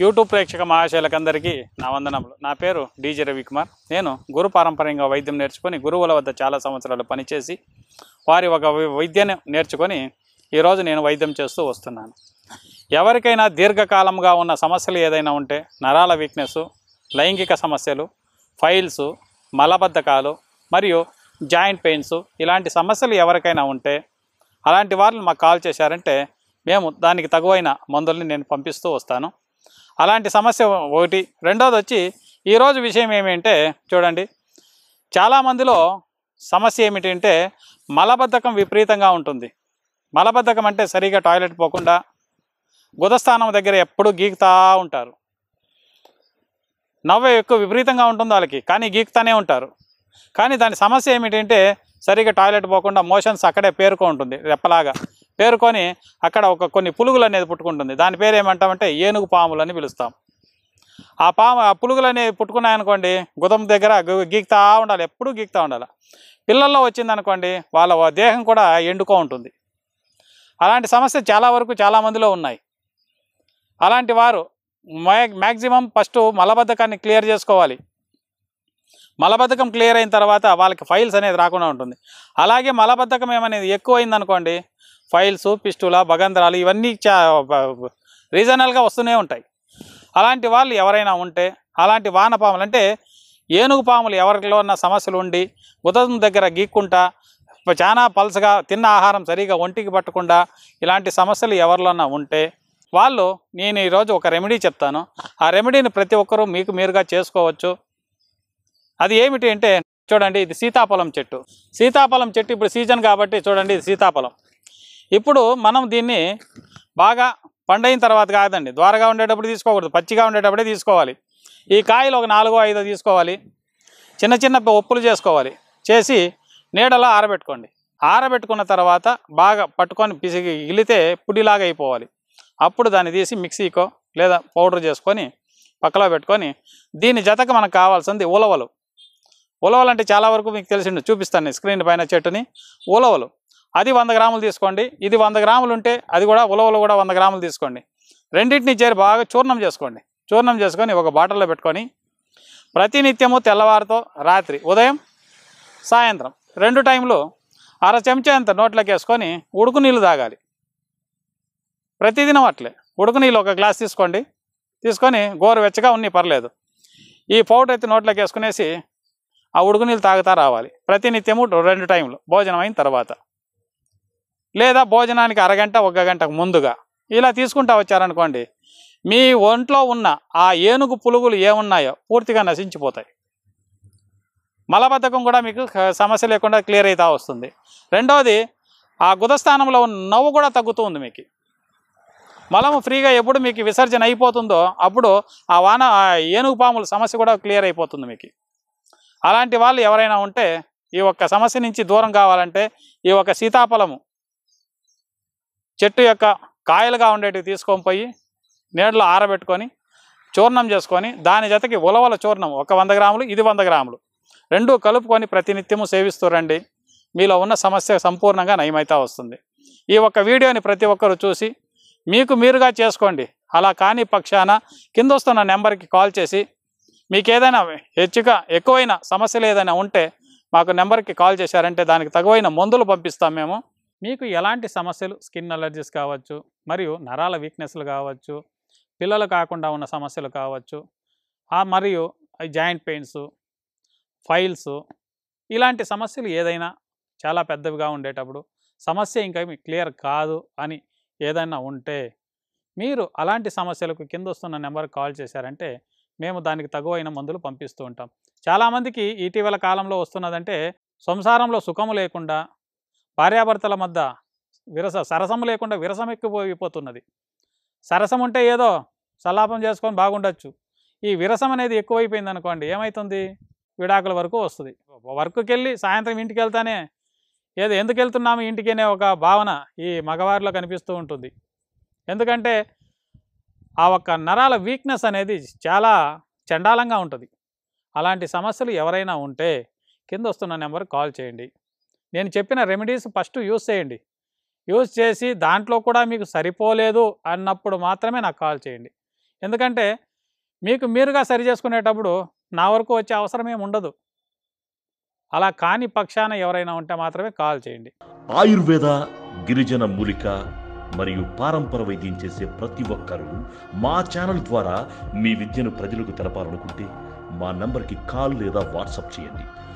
YouTube ప్రేక్షక మహాశైలకందరికీ నా వందనములు నా పేరు డీజే రవికుమార్ నేను గురు పారంపర్యంగా వైద్యం నేర్చుకొని గురువుల వద్ద చాలా సంవత్సరాలు పనిచేసి వారి ఒక వైద్యాన్ని నేర్చుకొని ఈరోజు నేను వైద్యం చేస్తూ వస్తున్నాను ఎవరికైనా దీర్ఘకాలంగా ఉన్న సమస్యలు ఏదైనా ఉంటే నరాల వీక్నెస్ లైంగిక సమస్యలు ఫైల్స్ మలబద్ధకాలు మరియు జాయింట్ పెయిన్స్ ఇలాంటి సమస్యలు ఎవరికైనా ఉంటే అలాంటి వాళ్ళని మాకు కాల్ చేశారంటే మేము దానికి తగువైన మందుల్ని నేను పంపిస్తూ వస్తాను అలాంటి సమస్య ఒకటి రెండోది వచ్చి ఈరోజు విషయం ఏమిటంటే చూడండి చాలామందిలో సమస్య ఏమిటంటే మలబద్ధకం విపరీతంగా ఉంటుంది మలబద్ధకం అంటే సరిగా టాయిలెట్ పోకుండా గుదస్థానం దగ్గర ఎప్పుడూ గీకుతా ఉంటారు నవ్వే ఎక్కువ విపరీతంగా ఉంటుంది వాళ్ళకి కానీ గీకుతానే ఉంటారు కానీ దాని సమస్య ఏమిటంటే సరిగా టాయిలెట్ పోకుండా మోషన్స్ అక్కడే పేరుకో ఉంటుంది రెప్పలాగా పేరుకొని అక్కడ ఒక కొన్ని పులుగులు అనేది పుట్టుకుంటుంది దాని పేరు ఏమంటామంటే ఏనుగు పాములు అని పిలుస్తాం ఆ పాము ఆ పులుగులు అనేవి పుట్టుకున్నాయనుకోండి గుదం దగ్గర గీక్తా ఉండాలి ఎప్పుడూ గీక్తా ఉండాలి పిల్లల్లో వచ్చిందనుకోండి వాళ్ళ దేహం కూడా ఎండుకో ఉంటుంది అలాంటి సమస్య చాలా వరకు చాలామందిలో ఉన్నాయి అలాంటి వారు మ్యాక్సిమం ఫస్ట్ మలబద్ధకాన్ని క్లియర్ చేసుకోవాలి మలబద్ధకం క్లియర్ అయిన తర్వాత వాళ్ళకి ఫైల్స్ అనేది రాకుండా ఉంటుంది అలాగే మలబద్ధకం ఏమనేది ఎక్కువైందనుకోండి ఫైల్స్ పిస్టుల భగంధరాలు ఇవన్నీ చా రీజనల్గా వస్తూనే ఉంటాయి అలాంటి వాళ్ళు ఎవరైనా ఉంటే అలాంటి వానపాములు అంటే ఏనుగు పాములు ఎవరిలో ఉన్న సమస్యలు ఉండి ఉదయం దగ్గర గీక్కుంటా చాలా పల్సగా తిన్న ఆహారం సరిగా ఒంటికి పట్టకుండా ఇలాంటి సమస్యలు ఎవరిలోన్నా ఉంటే వాళ్ళు నేను ఈరోజు ఒక రెమెడీ చెప్తాను ఆ రెమెడీని ప్రతి ఒక్కరూ మీకు మీరుగా చేసుకోవచ్చు అది ఏమిటి అంటే చూడండి ఇది సీతాఫలం చెట్టు సీతాఫలం చెట్టు ఇప్పుడు సీజన్ కాబట్టి చూడండి ఇది సీతాఫలం ఇప్పుడు మనం దీన్ని బాగా పండైన తర్వాత కాదండి ద్వారగా ఉండేటప్పుడు తీసుకోకూడదు పచ్చిగా ఉండేటప్పుడే తీసుకోవాలి ఈ కాయలు ఒక నాలుగో ఐదో తీసుకోవాలి చిన్న చిన్న ఒప్పులు చేసుకోవాలి చేసి నీడలో ఆరబెట్టుకోండి ఆరబెట్టుకున్న తర్వాత బాగా పట్టుకొని పిసిగి ఇగిలితే పుడిలాగా అయిపోవాలి అప్పుడు దాన్ని తీసి మిక్సీకో లేదా పౌడర్ చేసుకొని పక్కలో పెట్టుకొని దీని జతకు మనకు కావాల్సింది ఉలవలు ఉలవలు అంటే చాలా వరకు మీకు తెలిసిండు చూపిస్తాను స్క్రీన్ పైన చెట్టుని ఉలవలు అది వంద గ్రాములు తీసుకోండి ఇది వంద గ్రాములు ఉంటే అది కూడా ఉలవలు కూడా వంద గ్రాములు తీసుకోండి రెండింటిని చేరి బాగా చూర్ణం చేసుకోండి చూర్ణం చేసుకొని ఒక బాటిల్లో పెట్టుకొని ప్రతినిత్యము తెల్లవారితో రాత్రి ఉదయం సాయంత్రం రెండు టైంలో అర చెంచా అంత నోట్లోకి వేసుకొని ఉడుకు నీళ్ళు తాగాలి ప్రతిదినం అట్లే ఉడుకు నీళ్ళు ఒక గ్లాస్ తీసుకోండి తీసుకొని గోరువెచ్చగా ఉన్ని పర్లేదు ఈ పౌడర్ అయితే నోట్లోకి వేసుకునేసి ఆ ఉడుకు నీళ్ళు తాగుతా రావాలి ప్రతినిత్యము రెండు టైంలు భోజనం అయిన తర్వాత లేదా భోజనానికి అరగంట ఒక గంటకు ముందుగా ఇలా తీసుకుంటా వచ్చారనుకోండి మీ ఒంట్లో ఉన్న ఆ ఏనుగు పులుగులు ఏమున్నాయో పూర్తిగా నశించిపోతాయి మలబద్ధకం కూడా మీకు సమస్య లేకుండా క్లియర్ అవుతా వస్తుంది రెండవది ఆ గుదస్థానంలో ఉన్న నవ్వు కూడా తగ్గుతూ ఉంది మీకు మలము ఫ్రీగా ఎప్పుడు మీకు విసర్జన అయిపోతుందో అప్పుడు ఆ వాన ఏనుగు పాముల సమస్య కూడా క్లియర్ అయిపోతుంది మీకు అలాంటి వాళ్ళు ఎవరైనా ఉంటే ఈ ఒక్క సమస్య నుంచి దూరం కావాలంటే ఈ ఒక్క సీతాఫలము చెట్టు యొక్క కాయలుగా ఉండేటివి తీసుకొని పోయి నీడలో ఆరబెట్టుకొని చూర్ణం చేసుకొని దాని జతకి ఉలవల చూర్ణం ఒక వంద గ్రాములు ఇది వంద గ్రాములు రెండూ కలుపుకొని ప్రతినిత్యము సేవిస్తూ రండి మీలో ఉన్న సమస్య సంపూర్ణంగా నయమైతే వస్తుంది ఈ ఒక్క వీడియోని ప్రతి ఒక్కరు చూసి మీకు మీరుగా చేసుకోండి అలా కాని పక్షాన కింద వస్తున్న నెంబర్కి కాల్ చేసి మీకు ఏదైనా హెచ్చుగా ఎక్కువైన సమస్యలు ఏదైనా ఉంటే మాకు నెంబర్కి కాల్ చేశారంటే దానికి తగువైన మందులు పంపిస్తాం మేము మీకు ఎలాంటి సమస్యలు స్కిన్ అలర్జీస్ కావచ్చు మరియు నరాల వీక్నెస్లు కావచ్చు పిల్లలు కాకుండా ఉన్న సమస్యలు కావచ్చు మరియు జాయింట్ పెయిన్స్ ఫైల్స్ ఇలాంటి సమస్యలు ఏదైనా చాలా పెద్దవిగా ఉండేటప్పుడు సమస్య ఇంకా మీకు క్లియర్ కాదు అని ఏదైనా ఉంటే మీరు అలాంటి సమస్యలకు కింద వస్తున్న నెంబర్కి కాల్ చేశారంటే మేము దానికి తగువైన మందులు పంపిస్తూ ఉంటాం చాలామందికి ఇటీవల కాలంలో వస్తున్నదంటే సంసారంలో సుఖము లేకుండా భార్యాభర్తల మధ్య విరస సరసము లేకుండా విరసం ఎక్కువైపోతున్నది సరసం ఉంటే ఏదో సలాపం చేసుకొని బాగుండొచ్చు ఈ విరసం అనేది ఎక్కువైపోయింది అనుకోండి ఏమవుతుంది విడాకుల వరకు వస్తుంది వర్క్కి వెళ్ళి సాయంత్రం ఇంటికి వెళ్తానే ఏదో ఎందుకు వెళ్తున్నాము అనే ఒక భావన ఈ మగవారిలో కనిపిస్తూ ఉంటుంది ఎందుకంటే ఆ ఒక్క నరాల వీక్నెస్ అనేది చాలా చండాలంగా ఉంటుంది అలాంటి సమస్యలు ఎవరైనా ఉంటే కింద వస్తున్న నెంబర్కి కాల్ చేయండి నేను చెప్పిన రెమెడీస్ ఫస్ట్ యూజ్ చేయండి యూజ్ చేసి దాంట్లో కూడా మీకు సరిపోలేదు అన్నప్పుడు మాత్రమే నాకు కాల్ చేయండి ఎందుకంటే మీకు మీరుగా సరి చేసుకునేటప్పుడు నా వరకు వచ్చే అవసరం ఏమి ఉండదు అలా కాని పక్షాన ఎవరైనా ఉంటే మాత్రమే కాల్ చేయండి ఆయుర్వేద గిరిజన మూలిక మరియు పారంపర వైద్యం చేసే ప్రతి ఒక్కరూ మా ఛానల్ ద్వారా మీ విద్యను ప్రజలకు తెలపాలనుకుంటే మా నంబర్కి కాల్ లేదా వాట్సాప్ చేయండి